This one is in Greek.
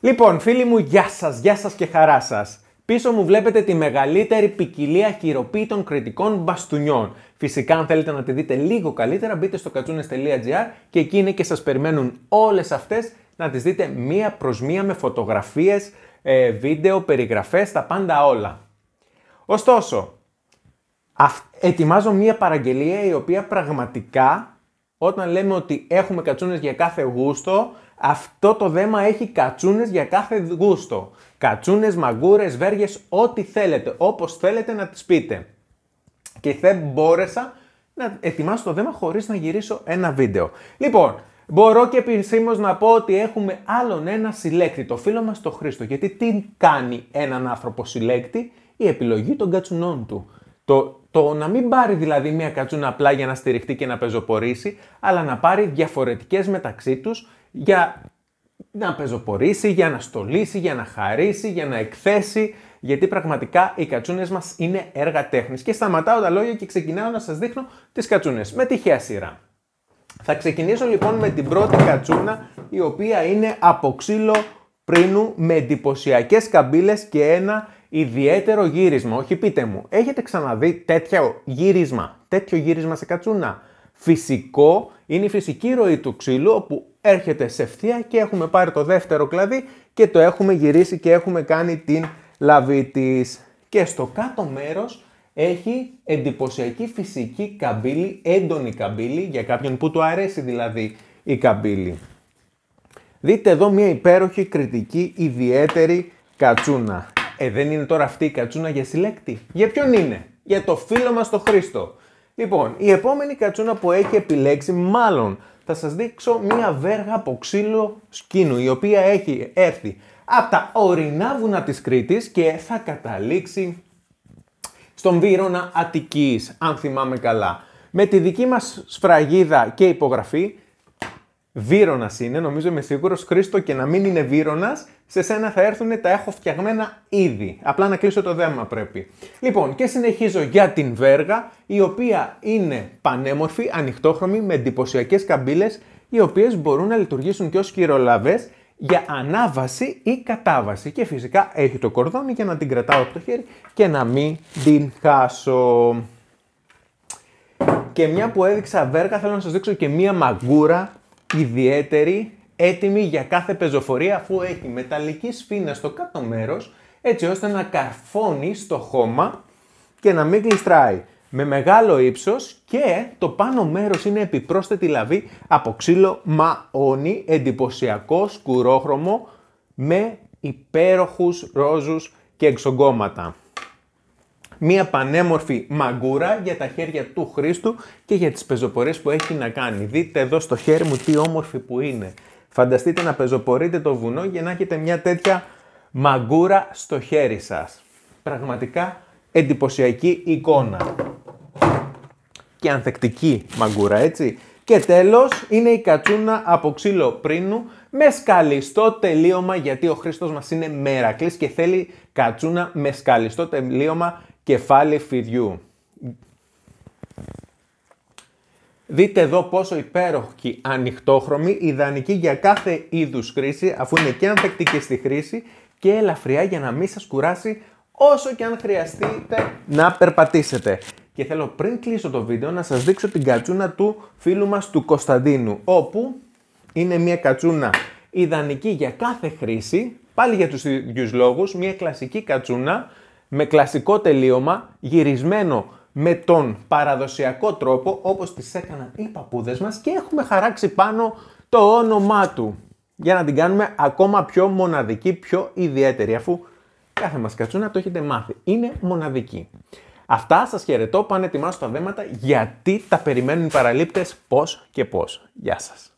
Λοιπόν, φίλοι μου, γεια σας, γεια σας και χαρά σας. Πίσω μου βλέπετε τη μεγαλύτερη ποικιλία χειροποίητων κριτικών μπαστούνιών. Φυσικά, αν θέλετε να τη δείτε λίγο καλύτερα, μπείτε στο κατσούνε.gr και εκεί είναι και σας περιμένουν όλες αυτές να τις δείτε μία προς μία με φωτογραφίες, ε, βίντεο, περιγραφές, τα πάντα όλα. Ωστόσο, Ετοιμάζω μία παραγγελία η οποία πραγματικά όταν λέμε ότι έχουμε κατσούνες για κάθε γούστο, αυτό το δέμα έχει κατσούνες για κάθε γούστο. Κατσούνες, μαγκούρες, βέργες, ό,τι θέλετε, όπως θέλετε να τις πείτε. Και δεν μπόρεσα να ετοιμάσω το δέμα χωρίς να γυρίσω ένα βίντεο. Λοιπόν, μπορώ και επισήμως να πω ότι έχουμε άλλον ένα συλλέκτη, το φίλο μας το Χρήστο. Γιατί τι κάνει έναν άνθρωπο συλλέκτη, η επιλογή των κατσουνών του. Το το να μην πάρει δηλαδή μία κατσούνα απλά για να στηριχτεί και να πεζοπορήσει, αλλά να πάρει διαφορετικές μεταξύ τους για να πεζοπορήσει, για να στολίσει, για να χαρίσει, για να εκθέσει, γιατί πραγματικά οι κατσούνες μας είναι έργα τέχνης. Και σταματάω τα λόγια και ξεκινάω να σας δείχνω τις κατσούνες με τυχαία σειρά. Θα ξεκινήσω λοιπόν με την πρώτη κατσούνα, η οποία είναι από ξύλο πρίνου με εντυπωσιακές καμπύλες και ένα ιδιαίτερο γύρισμα. Όχι πείτε μου, έχετε ξαναδεί τέτοιο γύρισμα, τέτοιο γύρισμα σε κατσούνα. Φυσικό είναι η φυσική ροή του ξύλου όπου έρχεται σε ευθεία και έχουμε πάρει το δεύτερο κλαδί και το έχουμε γυρίσει και έχουμε κάνει την λαβή της. Και στο κάτω μέρος έχει εντυπωσιακή φυσική καμπύλη, έντονη καμπύλη, για κάποιον που του αρέσει δηλαδή η καμπύλη. Δείτε εδώ μια υπέροχη κριτική ιδιαίτερη κατσούνα. Ε, δεν είναι τώρα αυτή η κατσούνα για συλλέκτη. Για ποιον είναι. Για το φίλο μας τον Χρήστο. Λοιπόν, η επόμενη κατσούνα που έχει επιλέξει, μάλλον θα σας δείξω μία βέργα από ξύλο σκίνου, η οποία έχει έρθει από τα ορεινά βουνά της Κρήτης και θα καταλήξει στον Βύρονα Αττικής, αν θυμάμαι καλά. Με τη δική μας σφραγίδα και υπογραφή Βύρονα είναι, νομίζω είμαι σίγουρος. Χρήστο και να μην είναι Βύρονα, σε σένα θα έρθουν, τα έχω φτιαγμένα ήδη. Απλά να κλείσω το δέμα πρέπει. Λοιπόν, και συνεχίζω για την Βέργα, η οποία είναι πανέμορφη, ανοιχτόχρωμη, με εντυπωσιακές καμπύλες, οι οποίες μπορούν να λειτουργήσουν και ως κυρολαβέ για ανάβαση ή κατάβαση. Και φυσικά έχει το κορδόνι για να την κρατάω από το χέρι και να μην την χάσω. Και μια που έδειξα βέργα, θέλω να σας δείξω και μια μαγκούρα ιδιαίτερη, έτοιμη για κάθε πεζοφορία αφού έχει μεταλλική σφήνα στο κάτω μέρος έτσι ώστε να καρφώνει στο χώμα και να μην γλιστράει. Με μεγάλο ύψος και το πάνω μέρος είναι επιπρόσθετη λαβή από ξύλο μαόνι, εντυπωσιακό, σκουρόχρωμο με υπέροχους ρόζους και εξογκώματα. Μία πανέμορφη μαγκούρα για τα χέρια του Χρήστου και για τις πεζοπορίες που έχει να κάνει. Δείτε εδώ στο χέρι μου τι όμορφη που είναι. Φανταστείτε να πεζοπορείτε το βουνό για να έχετε μια τέτοια μαγκούρα στο χέρι σας. Πραγματικά εντυπωσιακή εικόνα. Και ανθεκτική μαγκούρα, έτσι. Και τέλος είναι η κατσούνα από ξύλο πρίνου με σκαλιστό τελείωμα γιατί ο Χρήστος μας είναι μερακλής και θέλει κατσούνα με σκαλιστό τελείωμα κεφάλι φιδιού. Δείτε εδώ πόσο υπέροχη ανοιχτόχρωμη, ιδανική για κάθε είδους χρήση, αφού είναι και ανθεκτική στη χρήση και ελαφριά για να μην σας κουράσει όσο και αν χρειαστείτε να περπατήσετε. Και θέλω πριν κλείσω το βίντεο να σας δείξω την κατσούνα του φίλου μας του Κωνσταντίνου, όπου είναι μια κατσούνα ιδανική για κάθε χρήση, πάλι για τους ίδιους λόγους, μια κλασική κατσούνα, με κλασικό τελείωμα γυρισμένο με τον παραδοσιακό τρόπο όπως τις έκαναν οι παππούδες μας και έχουμε χαράξει πάνω το όνομά του για να την κάνουμε ακόμα πιο μοναδική, πιο ιδιαίτερη αφού κάθε μας κατσούνα το έχετε μάθει. Είναι μοναδική. Αυτά σας χαιρετώ, πάνε ετοιμάσω τα δέματα γιατί τα περιμένουν οι παραλήπτες πώς και πώς. Γεια σας.